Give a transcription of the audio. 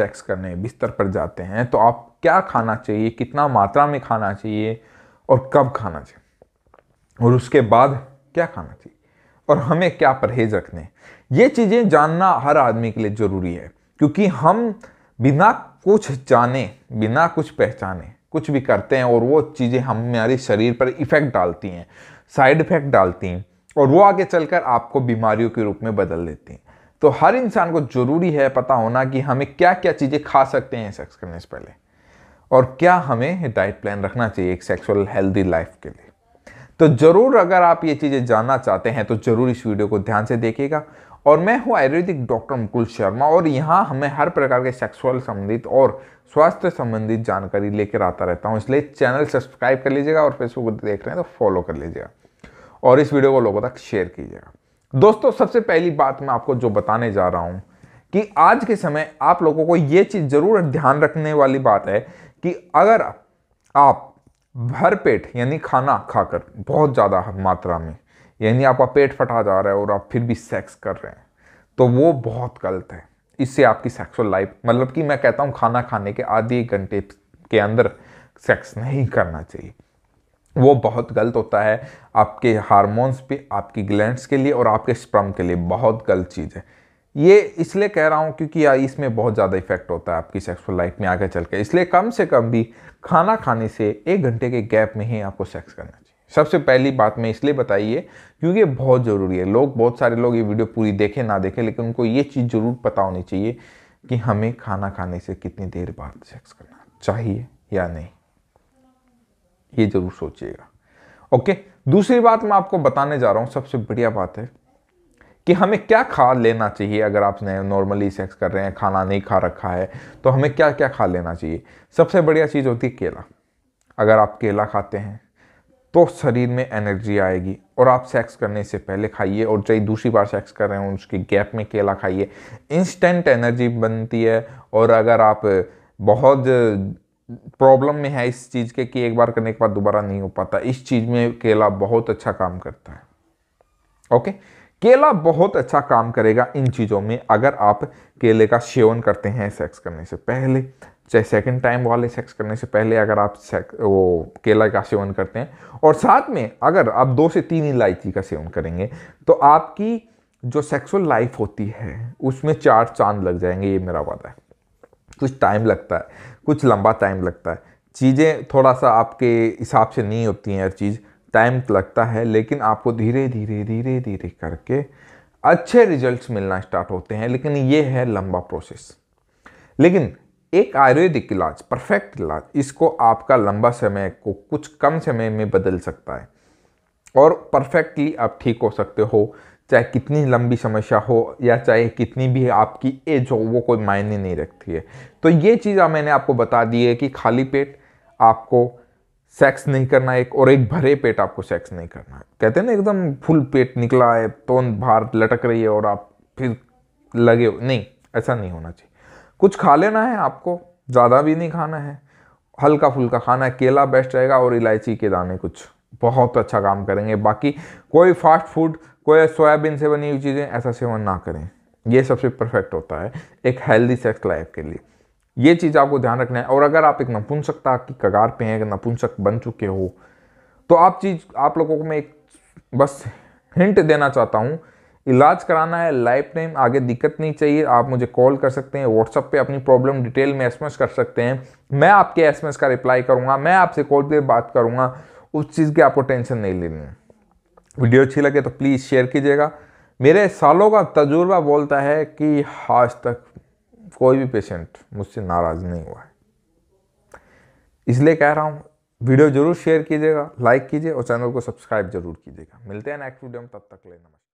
Sex करने बिस्तर पर जाते हैं तो आप क्या खाना चाहिए कितना मात्रा में खाना चाहिए और कब खाना चाहिए और उसके बाद क्या खाना चाहिए और हमें क्या परहेज रखने ये चीज़ें जानना हर आदमी के लिए ज़रूरी है क्योंकि हम बिना कुछ जाने बिना कुछ पहचाने कुछ भी करते हैं और वो चीज़ें हमारे शरीर पर इफ़ेक्ट डालती हैं साइड इफ़ेक्ट डालती हैं और वो आगे चलकर आपको बीमारियों के रूप में बदल देती हैं तो हर इंसान को जरूरी है पता होना कि हमें क्या क्या चीज़ें खा सकते हैं सेक्स करने से पहले और क्या हमें डाइट प्लान रखना चाहिए एक सेक्सुअल हेल्दी लाइफ के लिए तो ज़रूर अगर आप ये चीज़ें जानना चाहते हैं तो ज़रूर इस वीडियो को ध्यान से देखिएगा और मैं हूँ आयुर्वेदिक डॉक्टर मुकुल शर्मा और यहाँ हमें हर प्रकार के सेक्सुअल संबंधित और स्वास्थ्य संबंधित जानकारी लेकर आता रहता हूँ इसलिए चैनल सब्सक्राइब कर लीजिएगा और फेसबुक देख रहे हैं तो फॉलो कर लीजिएगा और इस वीडियो को लोगों तक शेयर कीजिएगा हाँ। दोस्तों सबसे पहली बात मैं आपको जो बताने जा रहा हूँ कि आज के समय आप लोगों को ये चीज़ ज़रूर ध्यान रखने वाली बात है कि अगर आप भरपेट यानी खाना खाकर बहुत ज़्यादा मात्रा में यानी आपका पेट फटा जा रहा है और आप फिर भी सेक्स कर रहे हैं तो वो बहुत गलत है इससे आपकी सेक्सुअल लाइफ मतलब कि मैं कहता हूँ खाना खाने के आधे घंटे के अंदर सेक्स नहीं करना चाहिए वो बहुत गलत होता है आपके हार्मोन्स पे आपकी ग्लैंड्स के लिए और आपके स्प्रम के लिए बहुत गलत चीज़ है ये इसलिए कह रहा हूँ क्योंकि इसमें बहुत ज़्यादा इफेक्ट होता है आपकी सेक्सुअल लाइफ में आगे चल के इसलिए कम से कम भी खाना खाने से एक घंटे के गैप में ही आपको सेक्स करना चाहिए सबसे पहली बात मैं इसलिए बताइए क्योंकि ये बहुत ज़रूरी है लोग बहुत सारे लोग ये वीडियो पूरी देखें ना देखें लेकिन उनको ये चीज़ ज़रूर पता होनी चाहिए कि हमें खाना खाने से कितनी देर बाद सेक्स करना चाहिए या नहीं ये जरूर सोचिएगा ओके दूसरी बात मैं आपको बताने जा रहा हूँ सबसे बढ़िया बात है कि हमें क्या खा लेना चाहिए अगर आप नॉर्मली सेक्स कर रहे हैं खाना नहीं खा रखा है तो हमें क्या क्या खा लेना चाहिए सबसे बढ़िया चीज़ होती है केला अगर आप केला खाते हैं तो शरीर में एनर्जी आएगी और आप सेक्स करने से पहले खाइए और चाहे दूसरी बार सेक्स कर रहे हो उसके गैप में केला खाइए इंस्टेंट एनर्जी बनती है और अगर आप बहुत प्रॉब्लम में है इस चीज़ के कि एक बार करने के बाद दोबारा नहीं हो पाता इस चीज़ में केला बहुत अच्छा काम करता है ओके केला बहुत अच्छा काम करेगा इन चीज़ों में अगर आप केले का सेवन करते हैं सेक्स करने से पहले चाहे सेकंड टाइम वाले सेक्स करने से पहले अगर आप सेक्स वो केला का सेवन करते हैं और साथ में अगर आप दो से तीन इलायची का सेवन करेंगे तो आपकी जो सेक्सुअल लाइफ होती है उसमें चार चांद लग जाएंगे ये मेरा वादा है कुछ टाइम लगता है कुछ लंबा टाइम लगता है चीज़ें थोड़ा सा आपके हिसाब से नहीं होती हैं हर चीज़ टाइम लगता है लेकिन आपको धीरे धीरे धीरे धीरे करके अच्छे रिजल्ट्स मिलना स्टार्ट होते हैं लेकिन ये है लंबा प्रोसेस लेकिन एक आयुर्वेदिक इलाज परफेक्ट इलाज इसको आपका लंबा समय को कुछ कम समय में बदल सकता है और परफेक्टली आप ठीक हो सकते हो चाहे कितनी लंबी समस्या हो या चाहे कितनी भी आपकी एज हो वो कोई मायने नहीं रखती है तो ये चीज़ मैंने आपको बता दी है कि खाली पेट आपको सेक्स नहीं करना एक और एक भरे पेट आपको सेक्स नहीं करना है कहते हैं ना एकदम फुल पेट निकला है तोन बाहर लटक रही है और आप फिर लगे हो नहीं ऐसा नहीं होना चाहिए कुछ खा लेना है आपको ज़्यादा भी नहीं खाना है हल्का फुल्का खाना है केला बेस्ट रहेगा और इलायची के दाने कुछ बहुत अच्छा काम करेंगे बाकी कोई फास्ट फूड कोई सोयाबीन से बनी हुई चीज़ें ऐसा सेवन ना करें ये सबसे परफेक्ट होता है एक हेल्दी सेक्स लाइफ के लिए ये चीज़ आपको ध्यान रखना है और अगर आप एक नपुंसकता की कगार पे हैं नपुंसक बन चुके हो तो आप चीज़ आप लोगों को मैं एक बस हिंट देना चाहता हूँ इलाज कराना है लाइफ टाइम आगे दिक्कत नहीं चाहिए आप मुझे कॉल कर सकते हैं व्हाट्सअप पे अपनी प्रॉब्लम डिटेल में एसएमएस कर सकते हैं मैं आपके एसएमएस का रिप्लाई करूँगा मैं आपसे कॉल पे बात करूँगा उस चीज़ की आपको टेंशन नहीं लेनी है वीडियो अच्छी लगे तो प्लीज़ शेयर कीजिएगा मेरे सालों का तजुर्बा बोलता है कि आज तक कोई भी पेशेंट मुझसे नाराज़ नहीं हुआ है इसलिए कह रहा हूँ वीडियो ज़रूर शेयर कीजिएगा लाइक कीजिए और चैनल को सब्सक्राइब जरूर कीजिएगा मिलते हैं नेक्स्ट वीडियो में तब तक ले नमस्कार